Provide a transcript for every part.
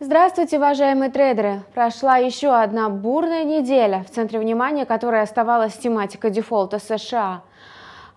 Здравствуйте, уважаемые трейдеры! Прошла еще одна бурная неделя, в центре внимания которой оставалась тематика дефолта США –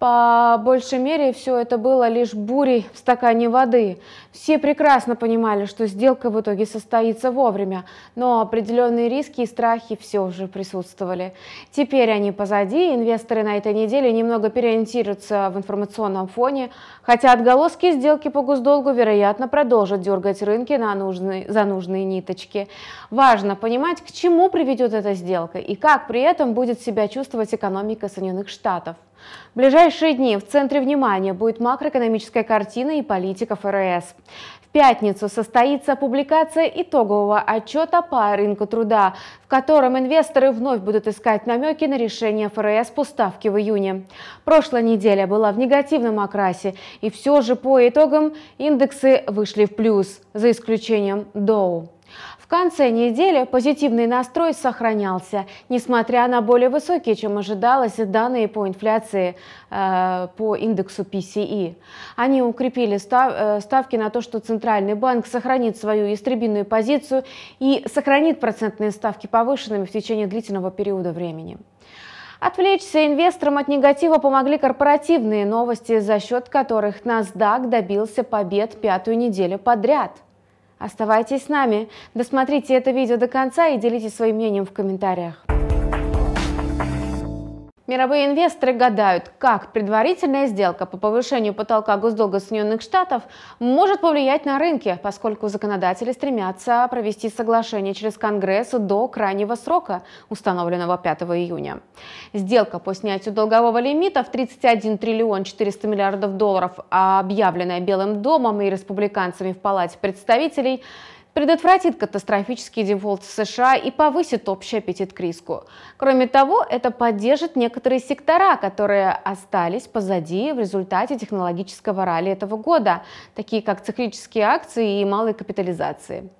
по большей мере все это было лишь бурей в стакане воды. Все прекрасно понимали, что сделка в итоге состоится вовремя, но определенные риски и страхи все же присутствовали. Теперь они позади, инвесторы на этой неделе немного переориентируются в информационном фоне, хотя отголоски сделки по госдолгу, вероятно, продолжат дергать рынки на нужные, за нужные ниточки. Важно понимать, к чему приведет эта сделка и как при этом будет себя чувствовать экономика Соединенных Штатов. В ближайшие дни в центре внимания будет макроэкономическая картина и политика ФРС. В пятницу состоится публикация итогового отчета по рынку труда, в котором инвесторы вновь будут искать намеки на решение ФРС по ставке в июне. Прошлая неделя была в негативном окрасе, и все же по итогам индексы вышли в плюс, за исключением Доу. В конце недели позитивный настрой сохранялся, несмотря на более высокие, чем ожидалось, данные по инфляции э, по индексу PCE. Они укрепили став, э, ставки на то, что Центральный банк сохранит свою истребинную позицию и сохранит процентные ставки повышенными в течение длительного периода времени. Отвлечься инвесторам от негатива помогли корпоративные новости, за счет которых NASDAQ добился побед пятую неделю подряд. Оставайтесь с нами, досмотрите это видео до конца и делитесь своим мнением в комментариях. Мировые инвесторы гадают, как предварительная сделка по повышению потолка госдолга Соединенных Штатов может повлиять на рынки, поскольку законодатели стремятся провести соглашение через Конгресс до крайнего срока, установленного 5 июня. Сделка по снятию долгового лимита в 31 триллион 400 миллиардов долларов, объявленная Белым домом и республиканцами в Палате представителей, предотвратит катастрофический дефолт в США и повысит общий аппетит к риску. Кроме того, это поддержит некоторые сектора, которые остались позади в результате технологического ралли этого года, такие как циклические акции и малые капитализации.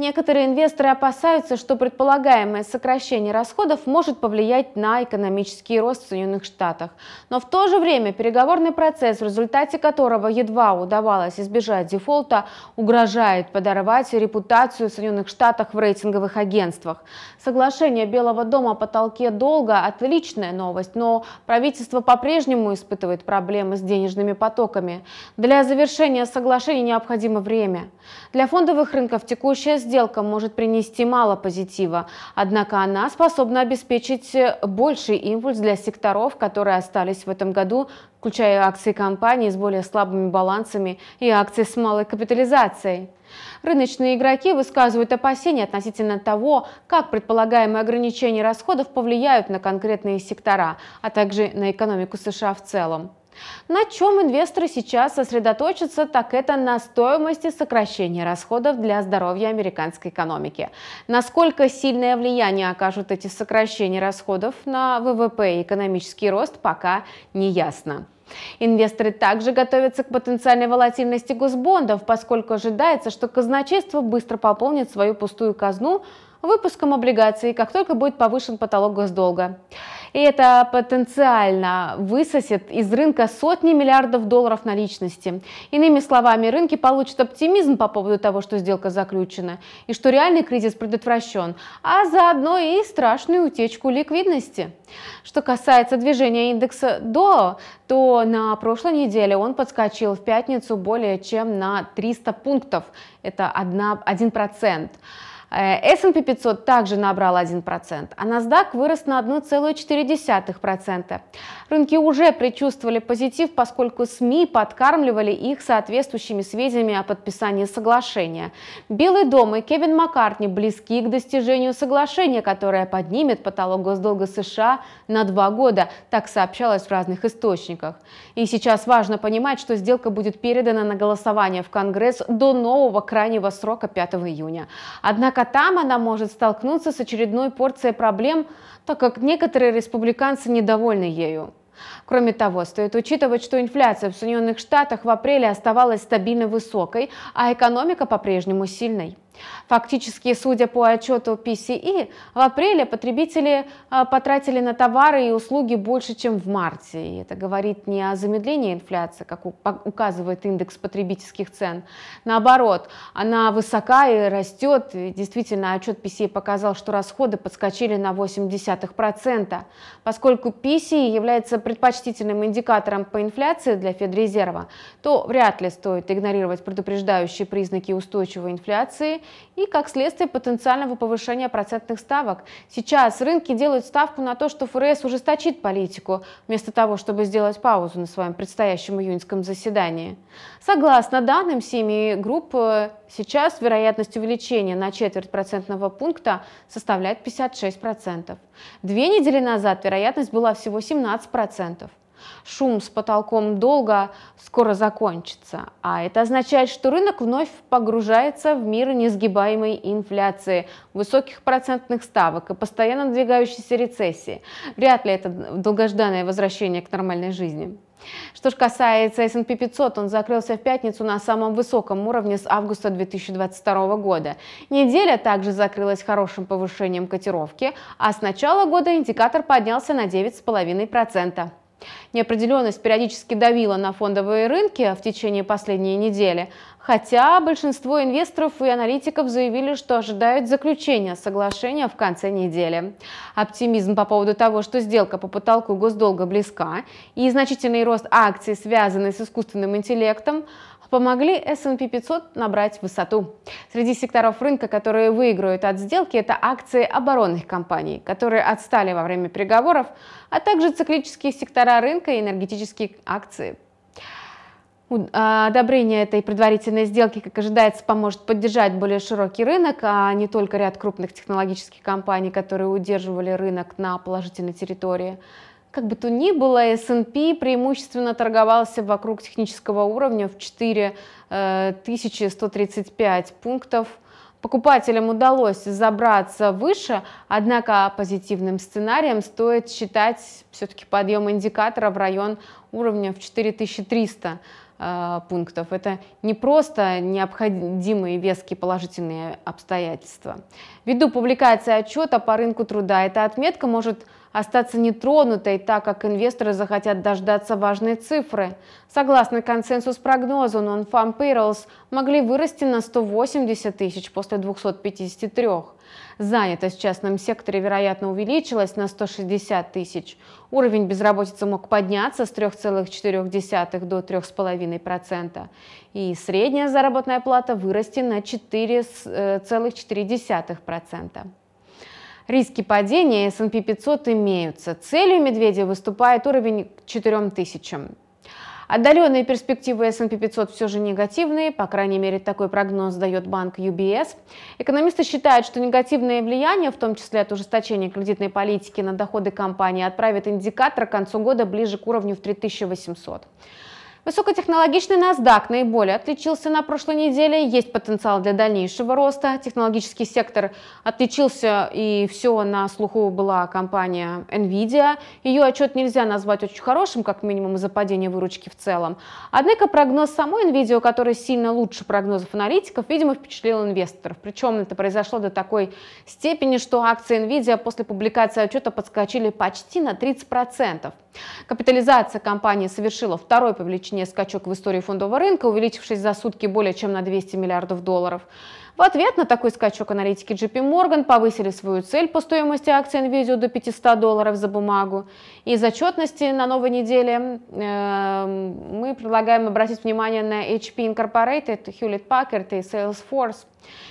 Некоторые инвесторы опасаются, что предполагаемое сокращение расходов может повлиять на экономический рост в Соединенных Штатах. Но в то же время переговорный процесс, в результате которого едва удавалось избежать дефолта, угрожает подорвать репутацию в Соединенных Штатах в рейтинговых агентствах. Соглашение Белого дома о потолке долга – отличная новость, но правительство по-прежнему испытывает проблемы с денежными потоками. Для завершения соглашения необходимо время. Для фондовых рынков текущая сделка сделка может принести мало позитива, однако она способна обеспечить э, больший импульс для секторов, которые остались в этом году, включая акции компаний с более слабыми балансами и акции с малой капитализацией. Рыночные игроки высказывают опасения относительно того, как предполагаемые ограничения расходов повлияют на конкретные сектора, а также на экономику США в целом. На чем инвесторы сейчас сосредоточатся, так это на стоимости сокращения расходов для здоровья американской экономики. Насколько сильное влияние окажут эти сокращения расходов на ВВП и экономический рост, пока не ясно. Инвесторы также готовятся к потенциальной волатильности госбондов, поскольку ожидается, что казначейство быстро пополнит свою пустую казну выпуском облигаций, как только будет повышен потолок госдолга. И это потенциально высосет из рынка сотни миллиардов долларов наличности. Иными словами, рынки получат оптимизм по поводу того, что сделка заключена, и что реальный кризис предотвращен, а заодно и страшную утечку ликвидности. Что касается движения индекса DO, то на прошлой неделе он подскочил в пятницу более чем на 300 пунктов, это 1%. Э, S&P 500 также набрал 1%, а NASDAQ вырос на 1,4%. Рынки уже предчувствовали позитив, поскольку СМИ подкармливали их соответствующими сведениями о подписании соглашения. Белый дом и Кевин Маккартни близки к достижению соглашения, которое поднимет потолок госдолга США на два года, так сообщалось в разных источниках. И сейчас важно понимать, что сделка будет передана на голосование в Конгресс до нового крайнего срока 5 июня. Однако Однако там она может столкнуться с очередной порцией проблем, так как некоторые республиканцы недовольны ею. Кроме того, стоит учитывать, что инфляция в Соединенных Штатах в апреле оставалась стабильно высокой, а экономика по-прежнему сильной. Фактически, судя по отчету PCE, в апреле потребители а, потратили на товары и услуги больше, чем в марте. И это говорит не о замедлении инфляции, как указывает индекс потребительских цен. Наоборот, она высока и растет. И действительно, отчет PCE показал, что расходы подскочили на 0,8%. Поскольку PCE является предпочтительным индикатором по инфляции для Федрезерва, то вряд ли стоит игнорировать предупреждающие признаки устойчивой инфляции – и, как следствие, потенциального повышения процентных ставок. Сейчас рынки делают ставку на то, что ФРС ужесточит политику, вместо того, чтобы сделать паузу на своем предстоящем июньском заседании. Согласно данным семьи групп, э, сейчас вероятность увеличения на четверть процентного пункта составляет 56%. Две недели назад вероятность была всего 17%. Шум с потолком долго скоро закончится, а это означает, что рынок вновь погружается в мир несгибаемой инфляции, высоких процентных ставок и постоянно надвигающейся рецессии. Вряд ли это долгожданное возвращение к нормальной жизни. Что же касается S&P 500, он закрылся в пятницу на самом высоком уровне с августа 2022 года. Неделя также закрылась хорошим повышением котировки, а с начала года индикатор поднялся на 9,5%. Неопределенность периодически давила на фондовые рынки в течение последней недели, хотя большинство инвесторов и аналитиков заявили, что ожидают заключения соглашения в конце недели. Оптимизм по поводу того, что сделка по потолку госдолга близка и значительный рост акций, связанный с искусственным интеллектом, помогли S&P 500 набрать высоту. Среди секторов рынка, которые выиграют от сделки, это акции оборонных компаний, которые отстали во время переговоров, а также циклические сектора рынка и энергетические акции. А, одобрение этой предварительной сделки, как ожидается, поможет поддержать более широкий рынок, а не только ряд крупных технологических компаний, которые удерживали рынок на положительной территории. Как бы то ни было, S&P преимущественно торговался вокруг технического уровня в 4135 э, пунктов. Покупателям удалось забраться выше, однако позитивным сценарием стоит считать все-таки подъем индикатора в район уровня в 4300 э, пунктов. Это не просто необходимые веские положительные обстоятельства. Ввиду публикации отчета по рынку труда эта отметка может остаться нетронутой, так как инвесторы захотят дождаться важной цифры. Согласно консенсус-прогнозу, non-farm payrolls могли вырасти на 180 тысяч после 253. Занятость в частном секторе, вероятно, увеличилась на 160 тысяч. Уровень безработицы мог подняться с 3,4 до 3,5%. И средняя заработная плата вырасти на 4,4%. Риски падения S&P 500 имеются. Целью медведя выступает уровень к 4000. Отдаленные перспективы S&P 500 все же негативные, по крайней мере, такой прогноз дает банк UBS. Экономисты считают, что негативное влияние, в том числе от ужесточения кредитной политики на доходы компании, отправит индикатор к концу года ближе к уровню в 3800. Высокотехнологичный NASDAQ наиболее отличился на прошлой неделе, есть потенциал для дальнейшего роста. Технологический сектор отличился и все на слуху была компания NVIDIA. Ее отчет нельзя назвать очень хорошим, как минимум из-за падения выручки в целом. Однако прогноз самой NVIDIA, который сильно лучше прогнозов аналитиков, видимо, впечатлил инвесторов. Причем это произошло до такой степени, что акции NVIDIA после публикации отчета подскочили почти на 30%. Капитализация компании совершила второй повлечение точнее скачок в истории фондового рынка, увеличившись за сутки более чем на 200 миллиардов долларов. В ответ на такой скачок аналитики JP Morgan повысили свою цель по стоимости акций NVIDIA до 500 долларов за бумагу. И из отчетности на новой неделе э, мы предлагаем обратить внимание на HP Incorporated, Hewlett Packard и Salesforce.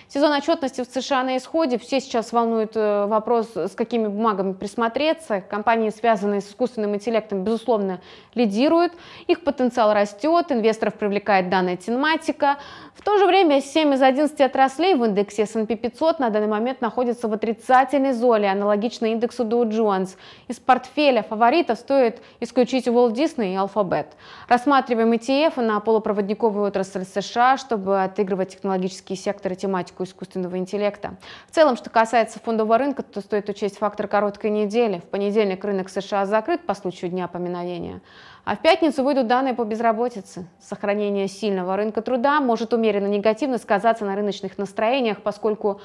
Сезон отчетности в США на исходе. Все сейчас волнуют э, вопрос, с какими бумагами присмотреться. Компании, связанные с искусственным интеллектом, безусловно, лидируют. Их потенциал растет, инвесторов привлекает данная тематика. В то же время 7 из 11 отраслей Нестле в индексе S&P 500 на данный момент находится в отрицательной зоне, аналогично индексу Dow Jones. Из портфеля фаворита стоит исключить Walt Disney и Alphabet. Рассматриваем ETF на полупроводниковую отрасль США, чтобы отыгрывать технологические секторы, тематику искусственного интеллекта. В целом, что касается фондового рынка, то стоит учесть фактор короткой недели. В понедельник рынок США закрыт по случаю Дня поминовения. А в пятницу выйдут данные по безработице. Сохранение сильного рынка труда может умеренно негативно сказаться на рыночных настроениях, поскольку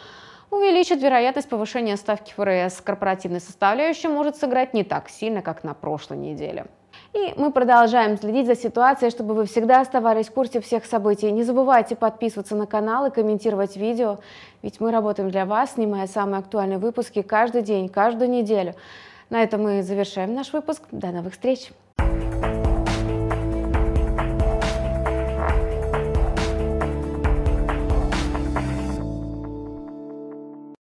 увеличит вероятность повышения ставки ФРС. корпоративной составляющей может сыграть не так сильно, как на прошлой неделе. И мы продолжаем следить за ситуацией, чтобы вы всегда оставались в курсе всех событий. Не забывайте подписываться на канал и комментировать видео, ведь мы работаем для вас, снимая самые актуальные выпуски каждый день, каждую неделю. На этом мы завершаем наш выпуск. До новых встреч!